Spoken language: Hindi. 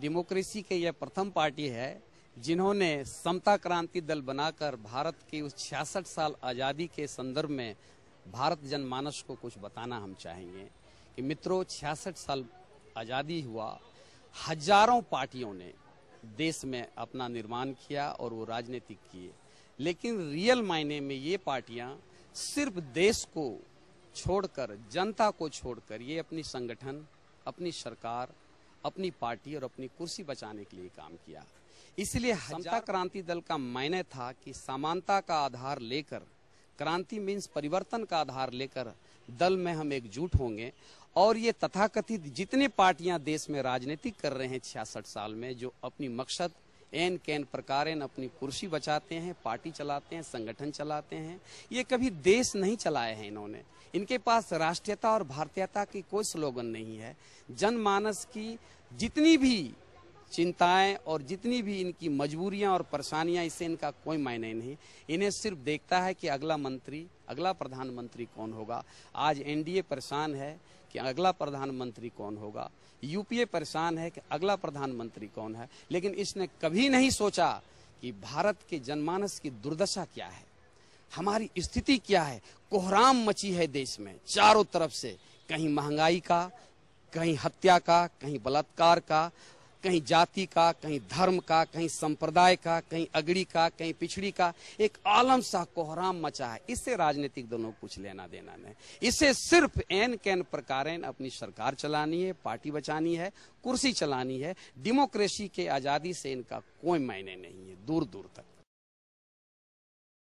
डेमोक्रेसी के यह प्रथम पार्टी है जिन्होंने समता क्रांति दल बनाकर भारत की उस छियासठ साल आज़ादी के संदर्भ में भारत जनमानस को कुछ बताना हम चाहेंगे कि मित्रों छियासठ साल आज़ादी हुआ हजारों पार्टियों ने देश में अपना निर्माण किया और वो राजनीतिक किए लेकिन रियल मायने में ये पार्टियां सिर्फ देश को छोड़कर जनता को छोड़कर ये अपनी संगठन अपनी सरकार अपनी पार्टी और अपनी कुर्सी बचाने के लिए काम किया इसलिए समता क्रांति दल का मायने था कि समानता का आधार लेकर क्रांति मीन्स परिवर्तन का आधार लेकर दल में हम एकजुट होंगे और ये तथाकथित जितने पार्टियां देश में राजनीतिक कर रहे हैं छियासठ साल में जो अपनी मकसद एन कैन प्रकार अपनी कुर्सी बचाते हैं पार्टी चलाते हैं संगठन चलाते हैं ये कभी देश नहीं चलाए हैं इन्होंने इनके पास राष्ट्रीयता और भारतीयता की कोई स्लोगन नहीं है जनमानस की जितनी भी चिंताएं और जितनी भी इनकी मजबूरियां और परेशानियां इससे इनका कोई मायने नहीं इन्हें सिर्फ देखता है कि अगला मंत्री अगला प्रधानमंत्री कौन होगा आज एनडीए परेशान है कि अगला प्रधानमंत्री कौन होगा यूपीए परेशान है कि अगला प्रधानमंत्री कौन है लेकिन इसने कभी नहीं सोचा कि भारत के जनमानस की दुर्दशा क्या है हमारी स्थिति क्या है कोहराम मची है देश में चारों तरफ से कहीं महंगाई का कहीं हत्या का कहीं बलात्कार का कहीं जाति का कहीं धर्म का कहीं संप्रदाय का कहीं अगड़ी का कहीं पिछड़ी का एक आलम सा कोहराम मचा है इससे राजनीतिक दोनों कुछ लेना देना नहीं इसे सिर्फ एन कैन प्रकार अपनी सरकार चलानी है पार्टी बचानी है कुर्सी चलानी है डेमोक्रेसी के आजादी से इनका कोई मायने नहीं है दूर दूर तक